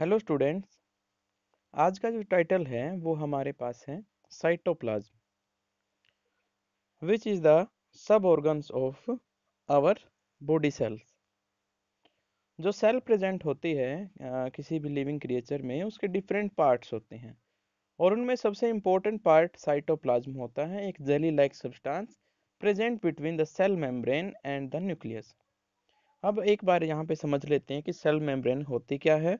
Hello students आज का जो टाइटल है वो हमारे पास है साइटोप्लाज्म विच इज द सब organs of our body cells जो सेल प्रेजेंट होती है आ, किसी भी लिविंग क्रिएचर में उसके डिफरेंट पार्ट्स होते हैं और उनमें सबसे इम्पोर्टेंट पार्ट साइटोप्लाज्म होता है एक jelly like substance present between the cell membrane and the nucleus अब एक बार यहाँ पे समझ लेते हैं कि सेल मेम्ब्रेन होती क्या है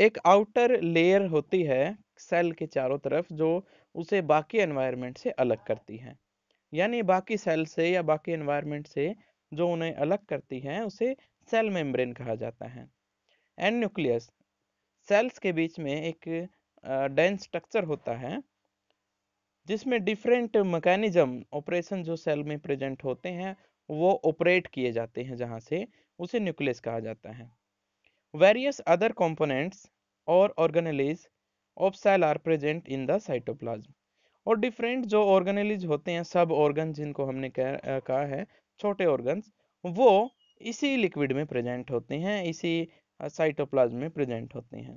एक आउटर लेयर होती है सेल के चारों तरफ जो उसे बाकी एनवायरनमेंट से अलग करती है यानी बाकी सेल से या बाकी एनवायरनमेंट से जो उन्हें अलग करती है उसे सेल मेम्ब्रेन कहा जाता है एंड न्यूक्लियस सेल्स के बीच में एक डेंस स्ट्रक्चर होता है जिसमें डिफरेंट मैकेनिज्म ऑपरेशन जो सेल में प्रेजेंट होते हैं वो ऑपरेट किए जाते हैं जहाँ से उसे न्यूक्लियस कहा जाता है Various other components or organelles of cell are present in the cytoplasm. और डिफरेंट जो ऑर्गेनेलिज होते हैं सब ऑर्गन जिनको हमने कहा है छोटे ऑर्गन वो इसी लिक्विड में प्रेजेंट होते हैं इसी साइटोप्लाज्म में प्रेजेंट होते हैं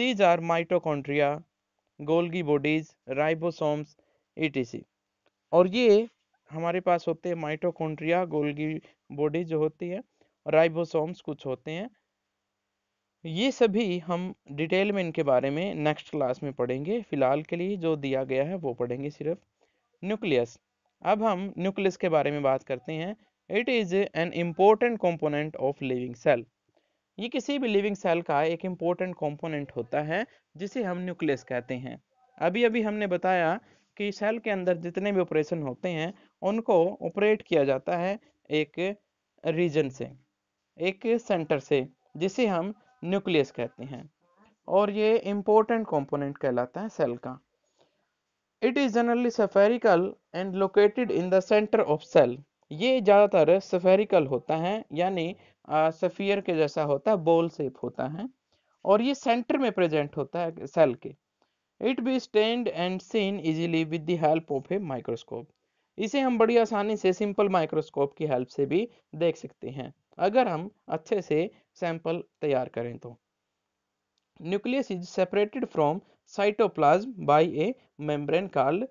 these are mitochondria Golgi bodies ribosomes ETC और ये हमारे पास होते हैं माइटोकॉन्ड्रिया गोल्गी बॉडीज जो होती है राइबोसोम्स कुछ होते हैं ये सभी हम डिटेल में इनके बारे में नेक्स्ट क्लास में पढ़ेंगे फिलहाल के लिए जो दिया गया है वो पढ़ेंगे सिर्फ न्यूक्लियस अब हम न्यूक्लियस के बारे में बात करते हैं it is an important component of living cell ये किसी भी लिविंग सेल का एक इम्पोर्टेंट कॉम्पोनेंट होता है जिसे हम न्यूक्लियस कहते हैं अभी अभी हमने बताया कि सेल के अंदर जितने भी ऑपरेशन होते हैं उनको ऑपरेट किया जाता है एक रीजन से एक सेंटर से जिसे हम न्यूक्लियस कहते हैं और ये इम्पोर्टेंट कंपोनेंट कहलाता है सेल का it is generally spherical and located in the centre of cell ये ज़्यादातर सफेरिकल होता है यानी सफ़ियर के जैसा होता है बोल सेप होता है और ये सेंटर में प्रेजेंट होता है सेल के it be stained and seen easily with the help of a microscope इसे हम बड़ी आसानी से सिंपल माइक्रोस्कोप की हेल्प से भी देख सकते हैं अगर हम अच्छे से सैंपल तैयार करें तो nucleus is separated from cytoplasm by a membrane called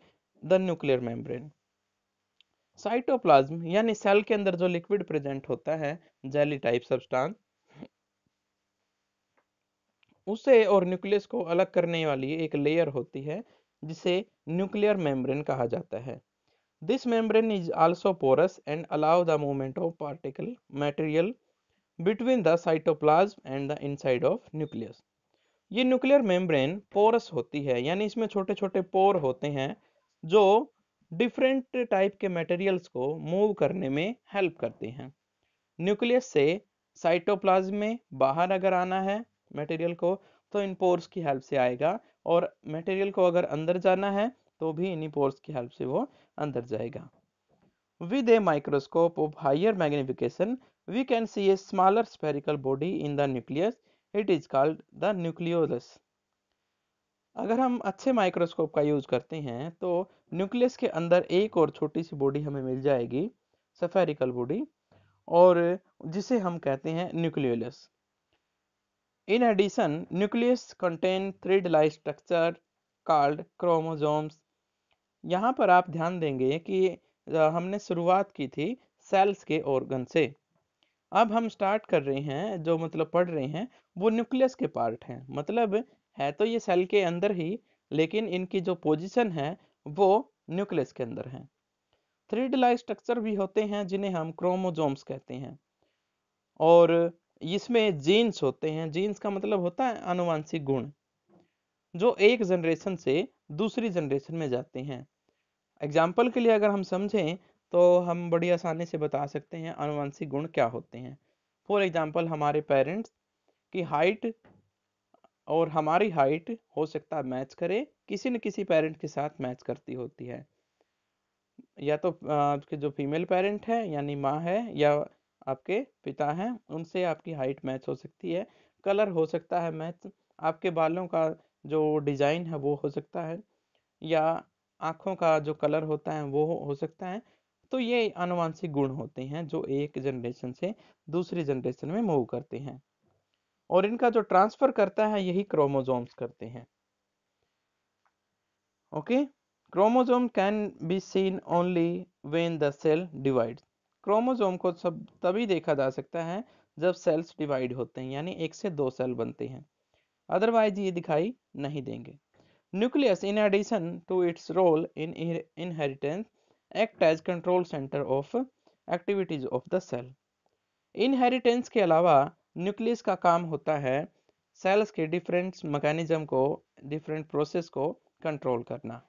the nuclear membrane cytoplasm यानी सेल के अंदर जो लिक्विड प्रेजेंट होता है जेली टाइप सब्सटेंस उसे और न्यूक्लियस को अलग करने वाली एक लेयर होती है जिसे न्यूक्लियर मेम्ब्रेन कहा जाता है This membrane is also porous and allow the movement of particle material between the cytoplasm and the inside of nucleus. ये न्यूक्लियर मेम्ब्रेन पोरस होती है यानी इसमें छोटे छोटे पोर होते हैं जो डिफरेंट टाइप के मटेरियल्स को मूव करने में हेल्प करते हैं न्यूक्लियस से साइटोप्लाज्म में बाहर अगर आना है मटेरियल को तो इन पोर्स की हेल्प से आएगा और मटेरियल को अगर अंदर जाना है तो भी इन्हीं पोर्स की हेल्प से वो अंदर जाएगा with a microscope of higher magnification we can see a smaller spherical body in the nucleus it is called the nucleolus अगर हम अच्छे माइक्रोस्कोप का यूज करते हैं तो न्यूक्लियस के अंदर एक और छोटी सी बॉडी हमें मिल जाएगी सफेरिकल बॉडी और जिसे हम कहते हैं nucleolus in addition nucleus contain thread like structure called chromosomes यहाँ पर आप ध्यान देंगे कि हमने शुरुआत की थी सेल्स के ऑर्गन से अब हम स्टार्ट कर रहे हैं जो मतलब पढ़ रहे हैं वो न्यूक्लियस के पार्ट हैं मतलब है तो ये सेल के अंदर ही लेकिन इनकी जो पोजीशन है वो न्यूक्लियस के अंदर है थ्रीड लाइक स्ट्रक्चर भी होते हैं जिन्हें हम क्रोमोजोम्स कहते हैं और इसमें जीन्स होते हैं जीन्स का मतलब होता है अनुवांशिक गुण जो एक जनरेशन से दूसरी जनरेशन में जाते हैं एग्जाम्पल के लिए अगर हम समझें तो हम बड़ी आसानी से बता सकते हैं अनुवंशिक गुण क्या होते हैं फॉर एग्जाम्पल हमारे पेरेंट्स की हाइट और हमारी हाइट हो सकता है मैच करे किसी न किसी पेरेंट के साथ मैच करती होती है या तो आपके जो फीमेल पेरेंट है यानी माँ है या आपके पिता हैं उनसे आपकी हाइट मैच हो सकती है कलर हो सकता है मैच आपके बालों का जो डिज़ाइन है वो हो सकता है या आँखों का जो कलर होता है वो हो सकता है तो ये अनुवांशिक गुण होते हैं जो एक जनरेशन से दूसरी जनरेशन में मूव करते हैं और इनका जो ट्रांसफर करता है यही क्रोमोजोम्स करते हैं okay chromosome can be seen only when the cell divide chromosome को सब तभी देखा जा सकता है जब सेल्स डिवाइड होते हैं यानी एक से दो सेल बनते हैं अदरवाइज ये दिखाई नहीं देंगे Nucleus, in addition to its role in inheritance, act as control center of activities of the cell inheritance के अलावा न्यूक्लियस का काम होता है सेल्स के डिफरेंट मैकेनिज्म को डिफरेंट प्रोसेस को कंट्रोल करना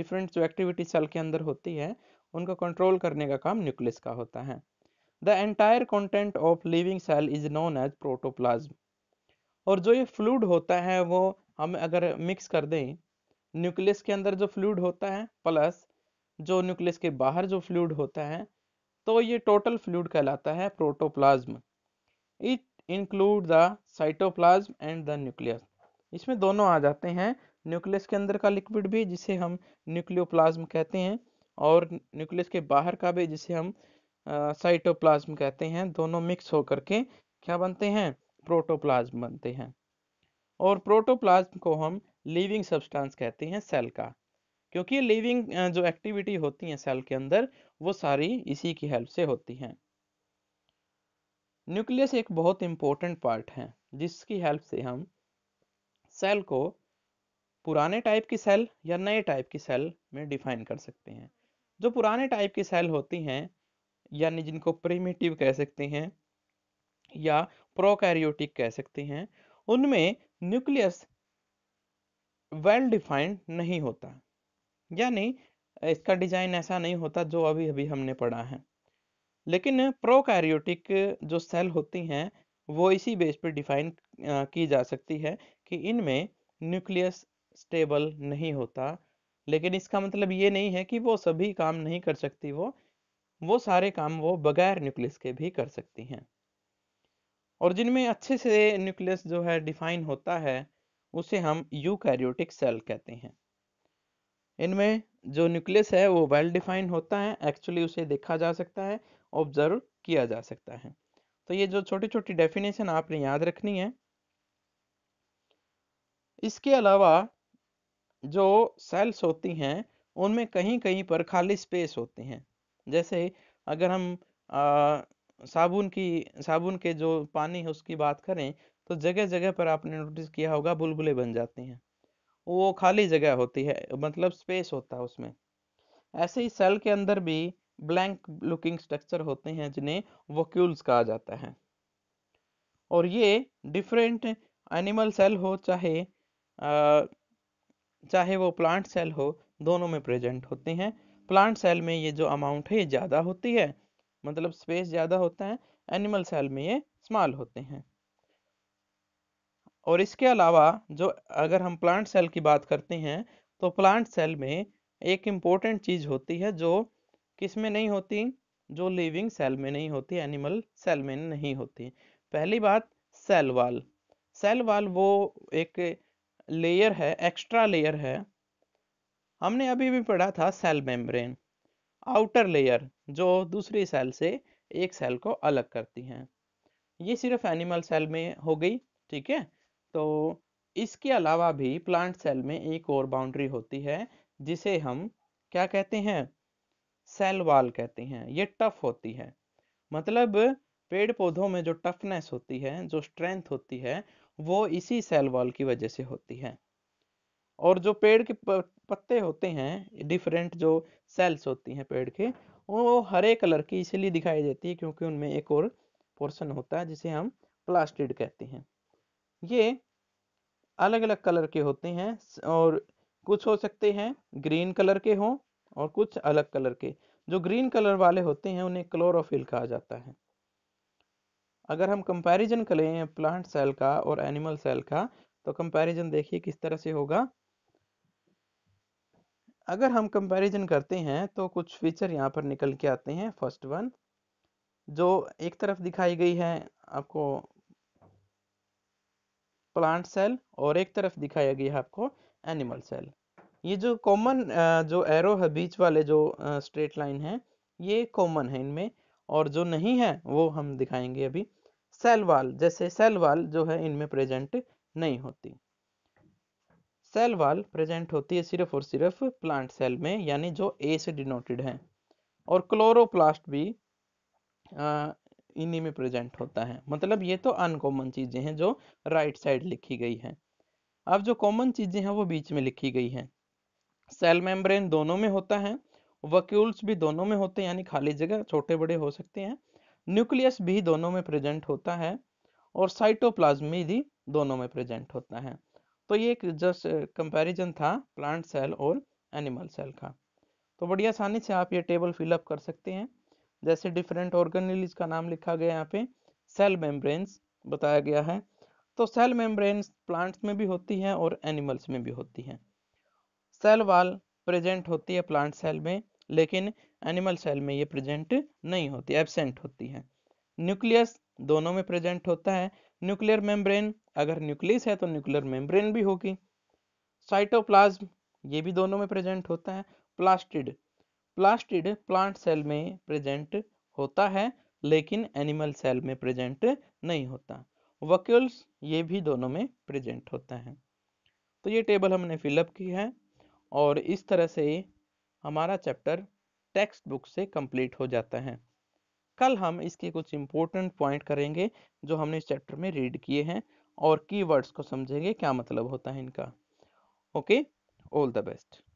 डिफरेंट जो एक्टिविटी सेल के अंदर होती है उनको कंट्रोल करने का काम न्यूक्लियस का होता है the entire content of living cell is known as protoplasm और जो ये फ्लूड होता है वो हम अगर मिक्स कर दें न्यूक्लियस के अंदर जो फ्लूड होता है प्लस जो न्यूक्लियस के बाहर जो फ्लूड होता है तो ये टोटल फ्लूड कहलाता है protoplasm it include the cytoplasm and the nucleus इसमें दोनों आ जाते हैं न्यूक्लियस के अंदर का लिक्विड भी जिसे हम न्यूक्लियोप्लाज्म कहते हैं और न्यूक्लियस के बाहर का भी जिसे हम साइटोप्लाज्म कहते हैं दोनों मिक्स होकर के क्या बनते हैं प्रोटोप्लाज्म बनते हैं और प्रोटोप्लाज्म को हम लिविंग सब्सटेंस कहते हैं सेल का क्योंकि लिविंग जो एक्टिविटी होती है सेल के अंदर वो सारी इसी की हेल्प से होती हैं न्यूक्लियस एक बहुत इंपॉर्टेंट पार्ट है जिसकी हेल्प से हम सेल को पुराने टाइप की सेल या नए टाइप की सेल में डिफाइन कर सकते हैं जो पुराने टाइप की सेल होती हैं यानी जिनको प्रिमेटिव कह सकते हैं या प्रोकैरियोटिक कह सकते हैं उनमें न्यूक्लियस वेल डिफाइंड नहीं होता यानी इसका डिजाइन ऐसा नहीं होता जो अभी अभी हमने पढ़ा है लेकिन प्रोकैरियोटिक जो सेल होती हैं वो इसी बेस पर डिफाइन की जा सकती है कि इनमें न्यूक्लियस स्टेबल नहीं होता लेकिन इसका मतलब ये नहीं है कि वो सभी काम नहीं कर सकती वो वो सारे काम वो बगैर न्यूक्लियस के भी कर सकती हैं और जिनमें अच्छे से न्यूक्लियस जो है डिफाइन होता है उसे हम यूकैरियोटिक सेल कहते हैं इनमें जो न्यूक्लियस है वो वेल डिफाइन होता है एक्चुअली उसे देखा जा सकता है ऑब्जर्व किया जा सकता है तो ये जो छोटी छोटी डेफिनेशन आपने याद रखनी है इसके अलावा जो सेल्स होती हैं उनमें कहीं कहीं पर खाली स्पेस होते हैं जैसे अगर हम साबुन की साबुन के जो पानी है उसकी बात करें तो जगह जगह पर आपने नोटिस किया होगा बुलबुलें बन जाती हैं वो खाली जगह होती है मतलब स्पेस होता है उसमें ऐसे ही सेल के अंदर भी ब्लैंक लुकिंग स्ट्रक्चर होते हैं जिन्हें वोक्यूल्स कहा जाता है और ये डिफरेंट एनिमल सेल हो चाहे आ, चाहे वो प्लांट सेल हो दोनों में प्रेजेंट होते हैं प्लांट सेल में ये जो अमाउंट है ये ज़्यादा होती है मतलब स्पेस ज़्यादा होता है एनिमल सेल में ये स्मॉल होते हैं और इसके अलावा जो अगर हम प्लांट सेल की बात करते हैं तो प्लांट सेल में एक इम्पोर्टेंट चीज़ होती है जो किस में नहीं होती जो लिविंग सेल में नहीं होती एनिमल सेल में नहीं होती पहली बात सेल वाल सेल वाल वो एक लेयर है एक्स्ट्रा लेयर है हमने अभी भी पढ़ा था सेल मेम्ब्रेन आउटर लेयर जो दूसरी सेल से एक सेल को अलग करती हैं ये सिर्फ एनिमल सेल में हो गई ठीक है तो इसके अलावा भी प्लांट सेल में एक और बाउंड्री होती है जिसे हम क्या कहते हैं सेल वाल कहते हैं ये टफ होती है मतलब पेड़ पौधों में जो टफनेस होती है जो स्ट्रेंथ होती है वो इसी सेल वॉल की वजह से होती है और जो पेड़ के पत्ते होते हैं डिफरेंट जो सेल्स होती हैं पेड़ के वो हरे कलर की इसलिए दिखाई देती है क्योंकि उनमें एक और पोर्शन होता है जिसे हम प्लास्टिड कहते हैं ये अलग अलग कलर के होते हैं और कुछ हो सकते हैं ग्रीन कलर के हों और कुछ अलग कलर के जो ग्रीन कलर वाले होते हैं उन्हें क्लोरोफिल कहा जाता है अगर हम कंपैरिजन करें प्लांट सेल का और एनिमल सेल का तो कंपैरिजन देखिए किस तरह से होगा अगर हम कंपैरिजन करते हैं तो कुछ फीचर यहाँ पर निकल के आते हैं फर्स्ट वन जो एक तरफ दिखाई गई है आपको प्लांट सेल और एक तरफ दिखाया गया है आपको एनिमल सेल ये जो कॉमन जो एरो है बीच वाले जो स्ट्रेट लाइन है ये कॉमन है इनमें और जो नहीं है वो हम दिखाएंगे अभी सेल वाल जैसे सेल वाल जो है इनमें प्रेजेंट नहीं होती सेल वाल प्रेजेंट होती है सिर्फ और सिर्फ प्लांट सेल में यानी जो ए से डिनोटेड है और क्लोरोप्लास्ट भी इन्हीं में प्रेजेंट होता है मतलब ये तो अनकॉमन चीजें हैं जो राइट साइड लिखी गई है अब जो कॉमन चीजें हैं वो बीच में लिखी गई हैं सेल मेम्ब्रेन दोनों में होता है वक्यूल्स भी दोनों में होते हैं यानी खाली जगह छोटे बड़े हो सकते हैं न्यूक्लियस भी दोनों में प्रेजेंट होता है और साइटोप्लाज्म भी दोनों में प्रेजेंट होता है तो ये एक जस्ट कंपैरिजन था प्लांट सेल और एनिमल सेल का तो बड़ी आसानी से आप ये टेबल फिलअप कर सकते हैं जैसे डिफरेंट ऑर्गेनिलीज का नाम लिखा गया यहाँ पे सेल मेम्ब्रेन्स बताया गया है तो सेल मेम्ब्रेन्स प्लांट्स में भी होती हैं और एनिमल्स में भी होती हैं सेल वाल प्रेजेंट होती है प्लांट सेल में लेकिन एनिमल सेल में ये प्रेजेंट नहीं होती एबसेंट होती है न्यूक्लियस दोनों में प्रेजेंट होता है न्यूक्लियर मेम्ब्रेन अगर न्यूक्लियस है तो न्यूक्लियर मेम्ब्रेन भी होगी साइटोप्लाज्म ये भी दोनों में प्रेजेंट होता है प्लास्टिड प्लास्टिड प्लांट सेल में प्रेजेंट होता है लेकिन एनिमल सेल में प्रेजेंट नहीं होता वक्यूल्स ये भी दोनों में प्रेजेंट होता है तो ये टेबल हमने फिलअप की है और इस तरह से हमारा चैप्टर टेक्स्ट बुक से कंप्लीट हो जाता है कल हम इसके कुछ इंपॉर्टेंट पॉइंट करेंगे जो हमने इस चैप्टर में रीड किए हैं और कीवर्ड्स को समझेंगे क्या मतलब होता है इनका ओके ऑल द बेस्ट